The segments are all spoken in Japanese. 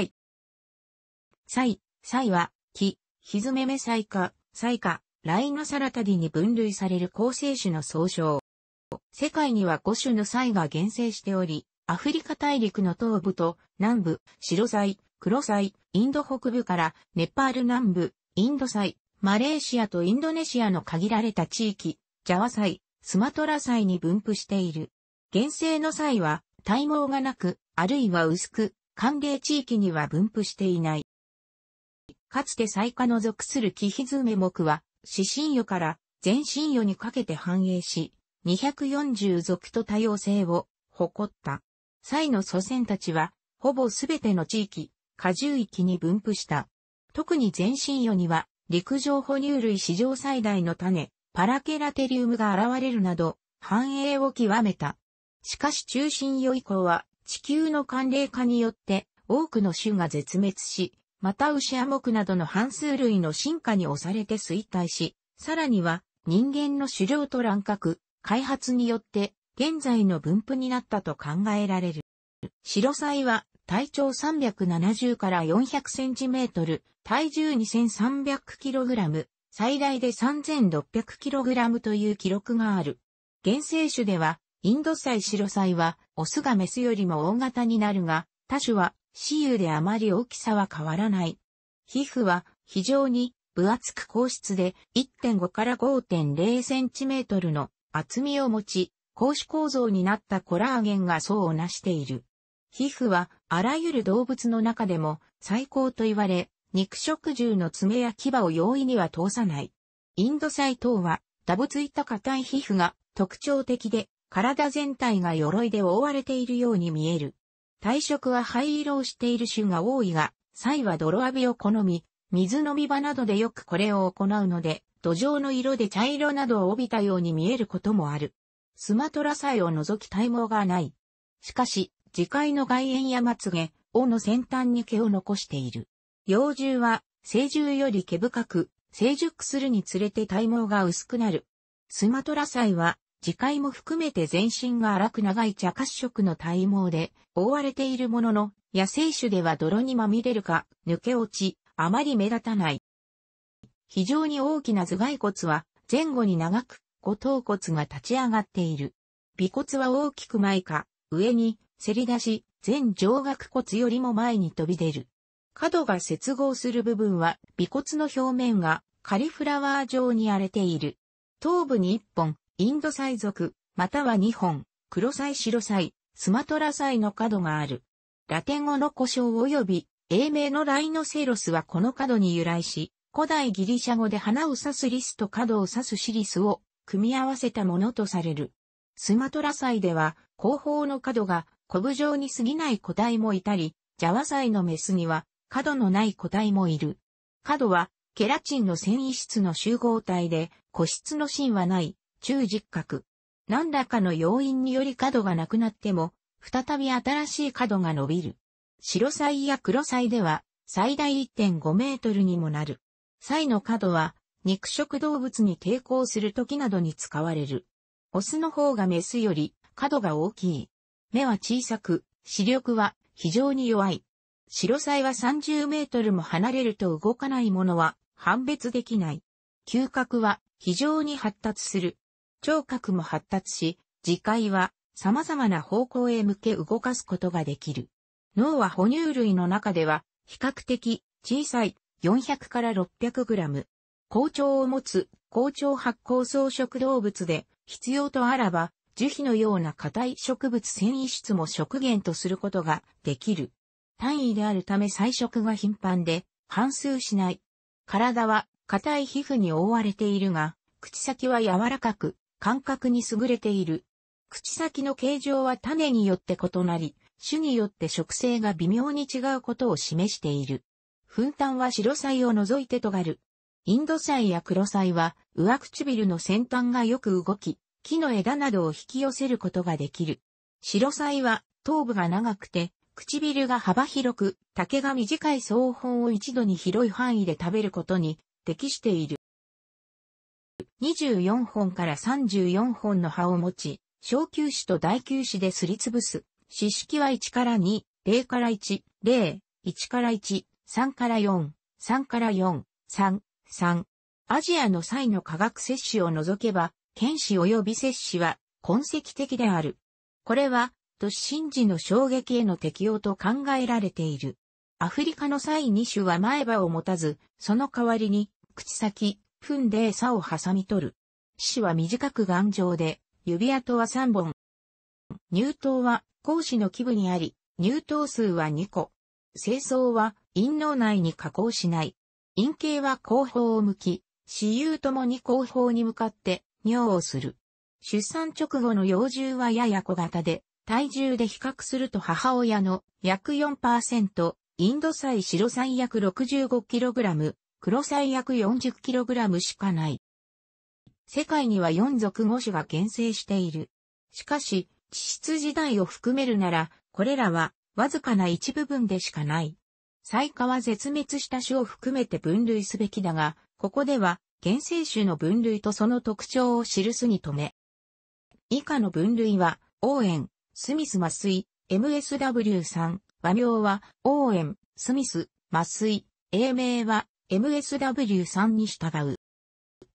イ、サイは、木、ひずめめ祭か、イか、ライナサラタディに分類される構成種の総称。世界には5種のイが厳生しており、アフリカ大陸の東部と南部、白イ、黒サインド北部からネパール南部、インドイ、マレーシアとインドネシアの限られた地域、ジャワイ、スマトライに分布している。原生のイは、体毛がなく、あるいは薄く、寒冷地域には分布していない。かつて最下の属するキヒズメ目は、四神魚から全神魚にかけて繁栄し、240属と多様性を誇った。サイの祖先たちは、ほぼすべての地域、過重域に分布した。特に全神魚には、陸上哺乳類史上最大の種、パラケラテリウムが現れるなど、繁栄を極めた。しかし中心魚以降は、地球の寒冷化によって多くの種が絶滅し、また牛や木などの半数類の進化に押されて衰退し、さらには人間の狩猟と乱獲、開発によって現在の分布になったと考えられる。白菜は体長370から400センチメートル、体重2300キログラム、最大で3600キログラムという記録がある。原生種ではインドサイシロサイは、オスがメスよりも大型になるが、多種は、雌雄であまり大きさは変わらない。皮膚は、非常に、分厚く硬質で、1.5から5.0センチメートルの厚みを持ち、格子構造になったコラーゲンが層をなしている。皮膚は、あらゆる動物の中でも、最高と言われ、肉食獣の爪や牙を容易には通さない。インドサイ等は、ダボついた硬い皮膚が特徴的で、体全体が鎧で覆われているように見える。体色は灰色をしている種が多いが、サイは泥浴びを好み、水飲み場などでよくこれを行うので、土壌の色で茶色などを帯びたように見えることもある。スマトラサイを除き体毛がない。しかし、次回の外縁やまつげ、尾の先端に毛を残している。幼獣は、成獣より毛深く、成熟するにつれて体毛が薄くなる。スマトラサイは、磁界も含めて全身が荒く長い茶褐色の体毛で覆われているものの、野生種では泥にまみれるか、抜け落ち、あまり目立たない。非常に大きな頭蓋骨は前後に長く、後頭骨が立ち上がっている。尾骨は大きく前か、上に、せり出し、前上顎骨よりも前に飛び出る。角が接合する部分は、尾骨の表面がカリフラワー状に荒れている。頭部に一本、インドサイ族、または2本、黒サイ白サイ、スマトラサイの角がある。ラテン語の故障及び、英名のライノセロスはこの角に由来し、古代ギリシャ語で花を指すリスと角を指すシリスを組み合わせたものとされる。スマトラ祭では後方の角がコブ状に過ぎない個体もいたり、ジャワ祭のメスには角のない個体もいる。角はケラチンの繊維質の集合体で個室の芯はない中実角。何らかの要因により角がなくなっても、再び新しい角が伸びる。白菜や黒菜では、最大1.5メートルにもなる。菜の角は、肉食動物に抵抗する時などに使われる。オスの方がメスより角が大きい。目は小さく、視力は非常に弱い。白菜は30メートルも離れると動かないものは判別できない。嗅覚は非常に発達する。聴覚も発達し、磁界は様々な方向へ向け動かすことができる。脳は哺乳類の中では比較的小さい400から600グラム。好調を持つ好調発酵草食動物で必要とあらば樹皮のような硬い植物繊維質も食源とすることができる。単位であるため彩色が頻繁で、反数しない。体は硬い皮膚に覆われているが、口先は柔らかく、感覚に優れている。口先の形状は種によって異なり、種によって植生が微妙に違うことを示している。粉炭は白菜を除いて尖る。インド菜や黒菜は上唇の先端がよく動き、木の枝などを引き寄せることができる。白菜は頭部が長くて、唇が幅広く、竹が短い双方を一度に広い範囲で食べることに適している。24本から34本の葉を持ち、小球種と大球種ですりつぶす。四式は1から2、0から1、0、1から1、3から4、3から4、3、3。アジアの際の化学摂取を除けば、剣士及び摂取は痕跡的である。これは、都市神事の衝撃への適用と考えられている。アフリカの際2種は前歯を持たず、その代わりに、口先、分で餌を挟み取る。死は短く頑丈で、指跡は3本。乳頭は孔子の基部にあり、乳頭数は2個。清掃は陰脳内に加工しない。陰茎は後方を向き、私有ともに後方に向かって尿をする。出産直後の幼獣はやや小型で、体重で比較すると母親の約4%、インドサロ白イ約 65kg、黒菜約 40kg しかない。世界には4属5種が厳生している。しかし、地質時代を含めるなら、これらは、わずかな一部分でしかない。最下は絶滅した種を含めて分類すべきだが、ここでは、原生種の分類とその特徴を記すに留め。以下の分類は、オーエン、スミス麻酔、MSW3、和名は、オーエン、スミス、麻酔、英名は、MSW3 に従う。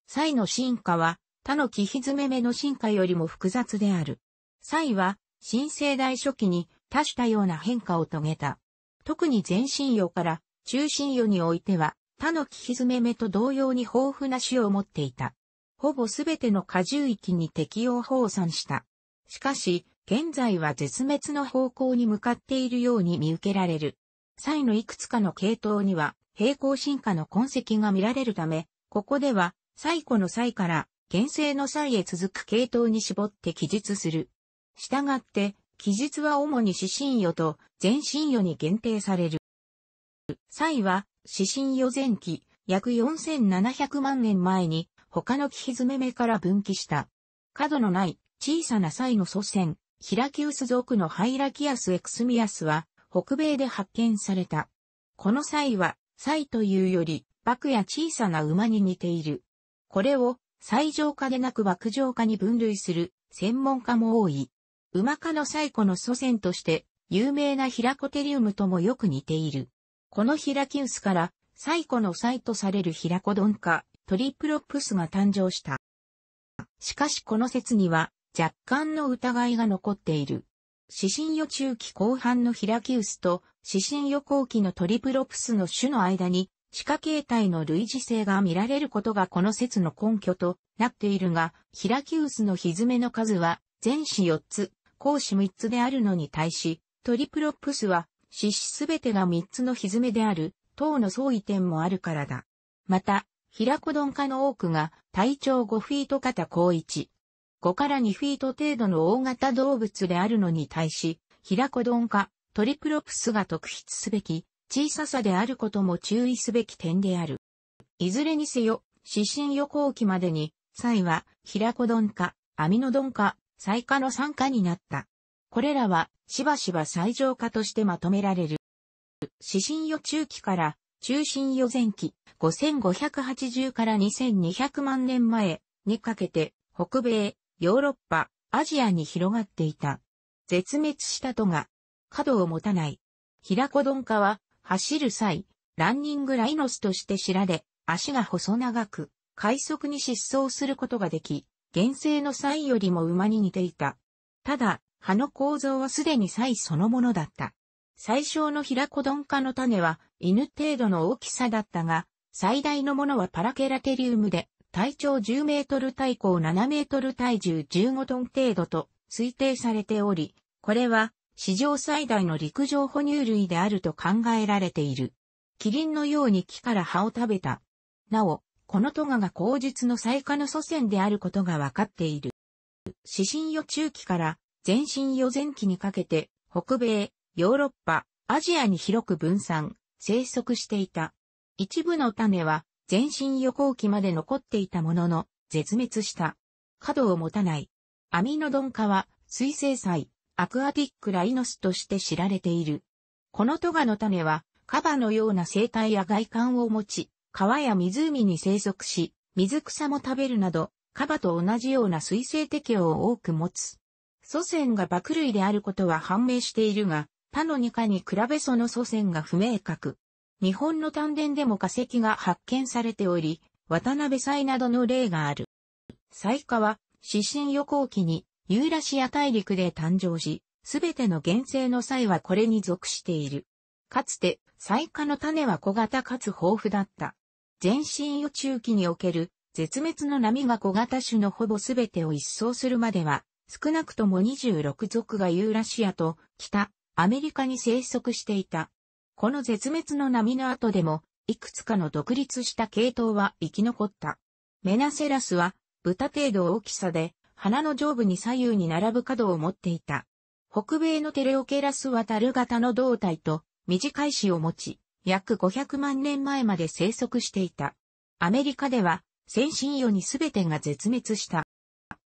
サイの進化は他の木メメの進化よりも複雑である。サイは新生代初期に多種多様な変化を遂げた。特に前進葉から中心葉においては他の木メメと同様に豊富な種を持っていた。ほぼすべての果重域に適応放散した。しかし、現在は絶滅の方向に向かっているように見受けられる。蔡のいくつかの系統には、平行進化の痕跡が見られるため、ここでは、最古の際から、現世の際へ続く系統に絞って記述する。したがって、記述は主に指針与と全神与に限定される。際は、指針与前期、約4700万年前に、他の木ひずめ目から分岐した。角のない小さな際の祖先、ヒラキウス族のハイラキアスエクスミアスは、北米で発見された。この際は、サイというより、バクや小さな馬に似ている。これを、最上化でなく爆上化に分類する専門家も多い。馬科の最古の祖先として、有名なヒラコテリウムともよく似ている。このヒラキウスから、最古のサイとされるヒラコドン科、トリプロプスが誕生した。しかしこの説には、若干の疑いが残っている。指針予中期後半のヒラキウスと指針予後期のトリプロプスの種の間に、歯科形態の類似性が見られることがこの説の根拠となっているが、ヒラキウスのひずめの数は、全肢4つ、後肢3つであるのに対し、トリプロプスは、四肢すべてが3つのひずめである、等の相違点もあるからだ。また、ヒラコドン科の多くが、体長5フィート肩高1、5から2フィート程度の大型動物であるのに対し、ヒラコドン化、トリプロプスが特筆すべき小ささであることも注意すべき点である。いずれにせよ、指針予行期までに、際はヒラコドン化、アミノド丼サ最下の参加になった。これらはしばしば最上化としてまとめられる。指針予中期から中心予前期5580から2200万年前にかけて北米、ヨーロッパ、アジアに広がっていた。絶滅したとが、角を持たない。平子鈍化は、走る際、ランニングライノスとして知られ、足が細長く、快速に疾走することができ、原生の際よりも馬に似ていた。ただ、葉の構造はすでに際そのものだった。最小の平子鈍化の種は、犬程度の大きさだったが、最大のものはパラケラテリウムで、体長10メートル体高7メートル体重15トン程度と推定されており、これは史上最大の陸上哺乳類であると考えられている。キリンのように木から葉を食べた。なお、このトガが口述の最下の祖先であることがわかっている。指針予中期から全身予前期にかけて、北米、ヨーロッパ、アジアに広く分散、生息していた。一部の種は全身予行期まで残っていたものの、絶滅した。角を持たない。アミノドンカは、水生菜、アクアティックライノスとして知られている。このトガの種は、カバのような生態や外観を持ち、川や湖に生息し、水草も食べるなど、カバと同じような水生適応を多く持つ。祖先が爆類であることは判明しているが、他の二科に比べその祖先が不明確。日本の丹田でも化石が発見されており、渡辺祭などの例がある。祭化は、死神予行期に、ユーラシア大陸で誕生し、すべての原生の際はこれに属している。かつて、祭化の種は小型かつ豊富だった。全身予中期における、絶滅の波が小型種のほぼすべてを一掃するまでは、少なくとも26族がユーラシアと北アメリカに生息していた。この絶滅の波の後でも、いくつかの独立した系統は生き残った。メナセラスは、豚程度大きさで、花の上部に左右に並ぶ角を持っていた。北米のテレオケラスは樽型の胴体と短い詩を持ち、約500万年前まで生息していた。アメリカでは、先進魚に全てが絶滅した。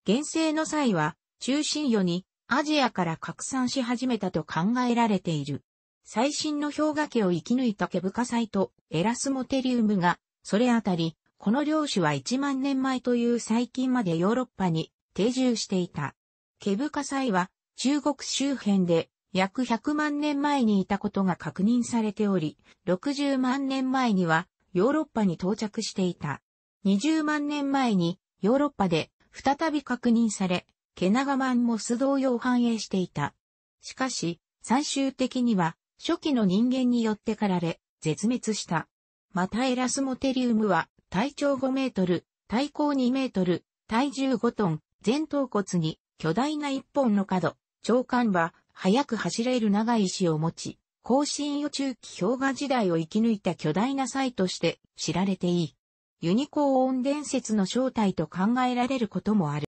原生の際は、中心魚にアジアから拡散し始めたと考えられている。最新の氷河期を生き抜いたケブカサイとエラスモテリウムが、それあたり、この領主は1万年前という最近までヨーロッパに定住していた。ケブカサイは中国周辺で約100万年前にいたことが確認されており、60万年前にはヨーロッパに到着していた。20万年前にヨーロッパで再び確認され、ケナガマンモス同様繁栄していた。しかし、最終的には初期の人間によって狩られ、絶滅した。またエラスモテリウムは、体長5メートル、体高2メートル、体重5トン、前頭骨に巨大な一本の角、長官は、速く走れる長い石を持ち、更新予中期氷河時代を生き抜いた巨大な祭として知られていい。ユニコーン伝説の正体と考えられることもある。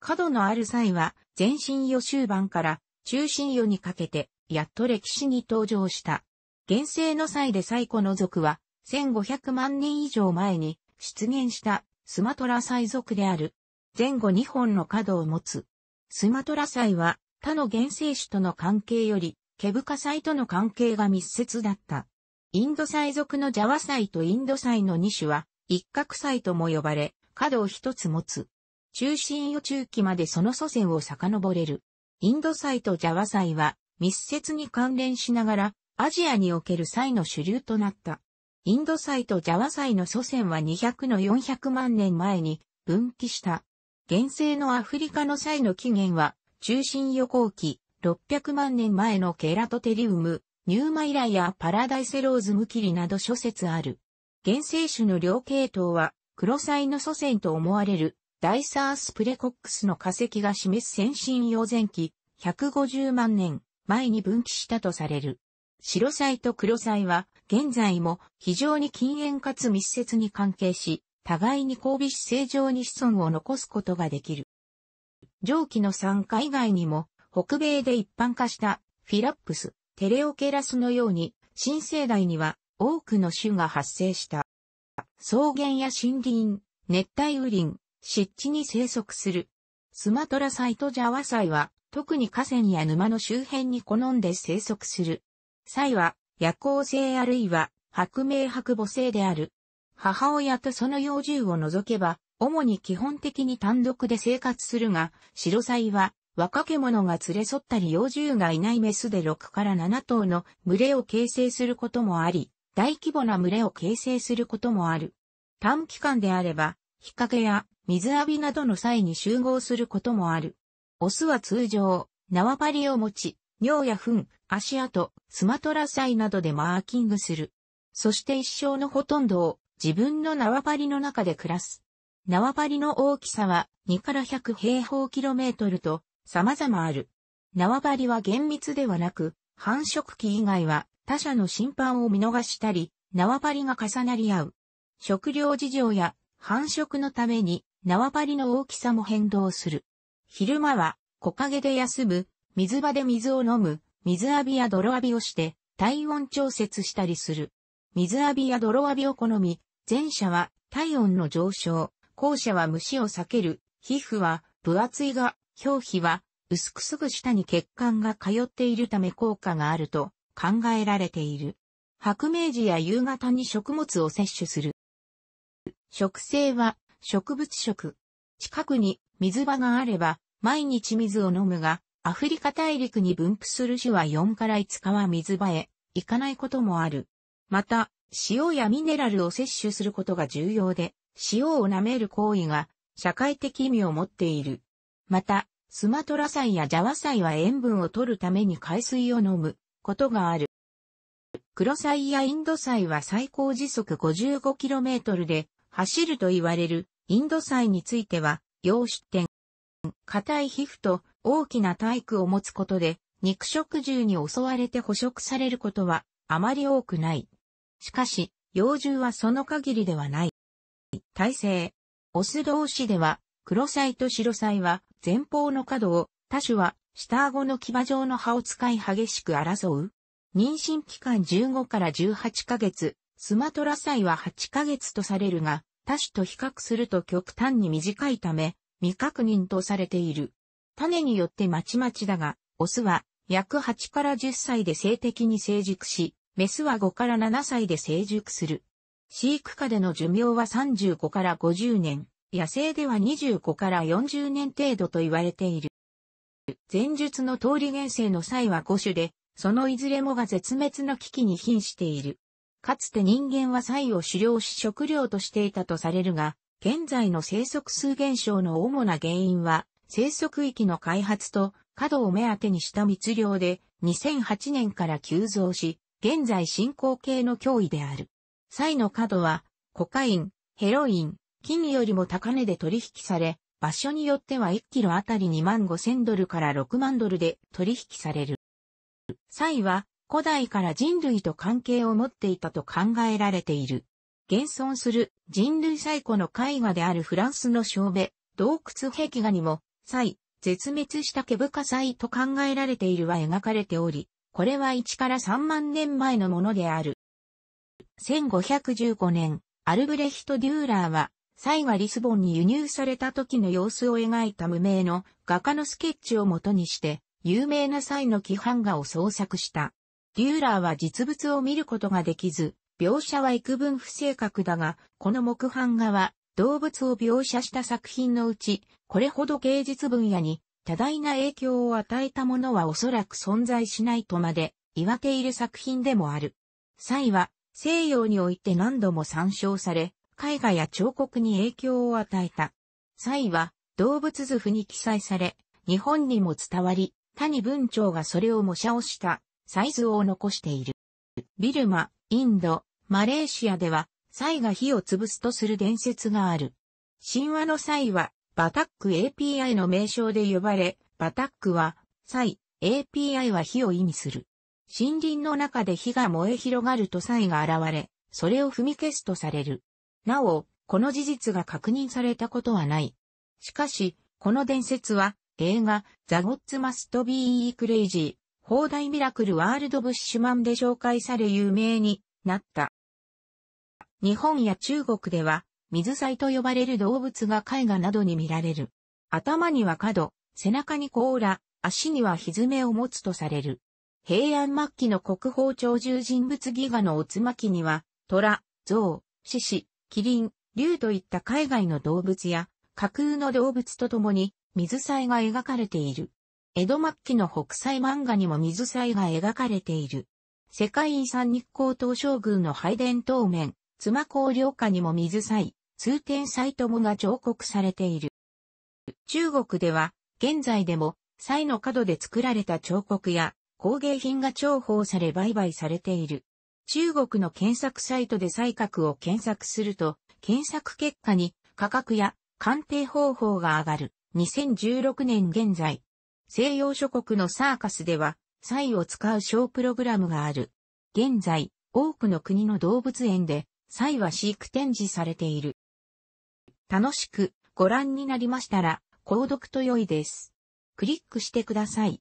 角のある際は、全身予終盤から中心予にかけてやっと歴史に登場した。現世の際で最古の族は、1500万年以上前に出現したスマトラ祭族である。前後2本の角を持つ。スマトラ祭は他の原生種との関係より、ケブカ祭との関係が密接だった。インド祭族のジャワ祭とインド祭の2種は、一角祭とも呼ばれ、角を一つ持つ。中心予中期までその祖先を遡れる。インド祭とジャワ祭は、密接に関連しながら、アジアにおけるサイの主流となった。インドサイとジャワサイの祖先は200の400万年前に分岐した。現世のアフリカのサイの起源は、中心予行期600万年前のケラトテリウム、ニューマイラやパラダイセローズムキリなど諸説ある。原生種の両系統は、黒サイの祖先と思われる、ダイサースプレコックスの化石が示す先進用前期、150万年、前に分岐したとされる。白菜と黒菜は現在も非常に禁煙かつ密接に関係し、互いに交尾し正常に子孫を残すことができる。上記の酸化以外にも、北米で一般化したフィラップス、テレオケラスのように、新生代には多くの種が発生した。草原や森林、熱帯雨林、湿地に生息する。スマトラサイとジャワサイは特に河川や沼の周辺に好んで生息する。際は、夜行性あるいは、白明白母性である。母親とその幼獣を除けば、主に基本的に単独で生活するが、白菜は若獣が連れ添ったり幼獣がいないメスで6から7頭の群れを形成することもあり、大規模な群れを形成することもある。短期間であれば、日陰や水浴びなどの際に集合することもある。オスは通常、縄張りを持ち、尿や糞、足跡、スマトラ祭などでマーキングする。そして一生のほとんどを自分の縄張りの中で暮らす。縄張りの大きさは2から100平方キロメートルと様々ある。縄張りは厳密ではなく、繁殖期以外は他者の審判を見逃したり、縄張りが重なり合う。食料事情や繁殖のために縄張りの大きさも変動する。昼間は木陰で休む、水場で水を飲む、水浴びや泥浴びをして体温調節したりする。水浴びや泥浴びを好み、前者は体温の上昇、後者は虫を避ける、皮膚は分厚いが、表皮は薄くすぐ下に血管が通っているため効果があると考えられている。白明時や夕方に食物を摂取する。食性は植物食、近くに水場があれば、毎日水を飲むが、アフリカ大陸に分布する種は4から5日は水場へ行かないこともある。また、塩やミネラルを摂取することが重要で、塩を舐める行為が社会的意味を持っている。また、スマトラ菜やジャワ菜は塩分を取るために海水を飲むことがある。黒菜やインド菜は最高時速 55km で走ると言われるインド祭については、洋出展。硬い皮膚と大きな体育を持つことで、肉食獣に襲われて捕食されることはあまり多くない。しかし、幼獣はその限りではない。体制。オス同士では、黒イと白イは前方の角を、他種は下顎の牙状の葉を使い激しく争う。妊娠期間15から18ヶ月、スマトラ祭は8ヶ月とされるが、他種と比較すると極端に短いため、未確認とされている。種によってまちまちだが、オスは約8から10歳で性的に成熟し、メスは5から7歳で成熟する。飼育下での寿命は35から50年、野生では25から40年程度と言われている。前述の通り現世の際は5種で、そのいずれもが絶滅の危機に瀕している。かつて人間はイを狩猟し食料としていたとされるが、現在の生息数減少の主な原因は、生息域の開発と角を目当てにした密漁で、2008年から急増し、現在進行形の脅威である。イの角は、コカイン、ヘロイン、金よりも高値で取引され、場所によっては1キロあたり2万5千ドルから6万ドルで取引される。サイは古代から人類と関係を持っていたと考えられている。現存する人類最古の絵画であるフランスの小部、洞窟壁画にも、際、絶滅した毛深祭と考えられているは描かれており、これは1から3万年前のものである。1515年、アルブレヒト・デューラーは、祭がリスボンに輸入された時の様子を描いた無名の画家のスケッチを元にして、有名な祭の規範画を創作した。デューラーは実物を見ることができず、描写は幾分不正確だが、この木版画は動物を描写した作品のうち、これほど芸術分野に多大な影響を与えたものはおそらく存在しないとまで言われている作品でもある。イは西洋において何度も参照され、絵画や彫刻に影響を与えた。イは動物図譜に記載され、日本にも伝わり、谷文鳥がそれを模写をした。サイズを残している。ビルマ、インド、マレーシアでは、サイが火を潰すとする伝説がある。神話のサイは、バタック API の名称で呼ばれ、バタックは、サイ、API は火を意味する。森林の中で火が燃え広がるとサイが現れ、それを踏み消すとされる。なお、この事実が確認されたことはない。しかし、この伝説は、映画、ザ・ゴッツ・マスト・ビー・クレイジー。放題ミラクルワールドブッシュマンで紹介され有名になった。日本や中国では、水彩と呼ばれる動物が絵画などに見られる。頭には角、背中に甲羅、足にはひずめを持つとされる。平安末期の国宝鳥獣人物戯画のおつまきには、虎、象、獅子、麒麟、竜といった海外の動物や、架空の動物とともに、水彩が描かれている。江戸末期の北斎漫画にも水彩が描かれている。世界遺産日光東照宮の拝殿当面、妻高陵下にも水彩、通天彩ともが彫刻されている。中国では、現在でも、彩の角で作られた彫刻や工芸品が重宝され売買されている。中国の検索サイトで彩格を検索すると、検索結果に価格や鑑定方法が上がる。2016年現在、西洋諸国のサーカスでは、サイを使うショープログラムがある。現在、多くの国の動物園で、サイは飼育展示されている。楽しくご覧になりましたら、購読と良いです。クリックしてください。